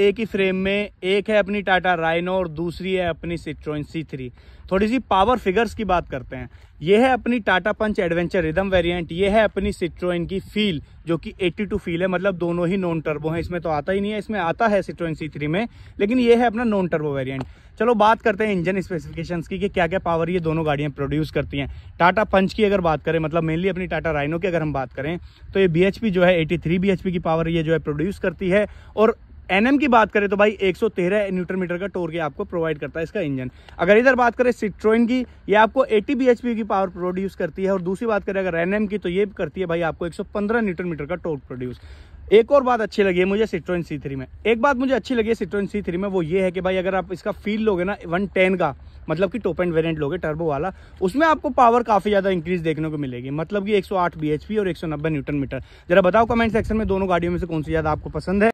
एक ही फ्रेम में एक है अपनी टाटा राइनो और दूसरी है अपनी सिट्रोइन सी थ्री थोड़ी सी पावर फिगर्स की बात करते हैं यह है अपनी Tata Punch adventure rhythm variant ये है अपनी सिट्रोइन की फील जो कि 82 फील है मतलब दोनों ही नॉन टर्बो हैं इसमें तो आता ही नहीं है इसमें आता है सिट्रोइन सी थ्री में लेकिन यह है अपना नॉन टर्बो वेरियंट चलो बात करते हैं इंजन स्पेसिफिकेशन की कि क्या क्या पावर ये दोनों गाड़ियाँ प्रोड्यूस करती हैं टाटा पंच की अगर बात करें मतलब मेनली अपनी टाटा राइनो की अगर हम बात करें तो ये बी जो है एटी थ्री की पावर ये जो है प्रोड्यूस करती है और एनएम की बात करें तो भाई 113 न्यूटन मीटर का के आपको प्रोवाइड करता है इसका इंजन अगर इधर बात करें सिट्रोइन की ये आपको 80 बीएचपी की पावर प्रोड्यूस करती है और दूसरी बात करें अगर एनएम की तो ये करती है भाई आपको 115 न्यूटन मीटर का टोर प्रोड्यूस एक और बात अच्छी लगी है मुझे सिट्रोइन सी थ्री में एक बात मुझे अच्छी लगी है सिट्रोइन सी थ्री में वो ये है कि भाई अगर आप इसका फील लोगे ना वन टेन का मतलब कि टोप एंड वेरियंट लोगे टर्बो वाला उसमें आपको पावर काफ़ी ज़्यादा इंक्रीज देखने को मिलेगी मतलब कि एक सौ और एक न्यूटन मीटर जरा बताओ कमेंट सेक्शन में दोनों गाड़ियों में से कौन सी ज़्यादा आपको पसंद है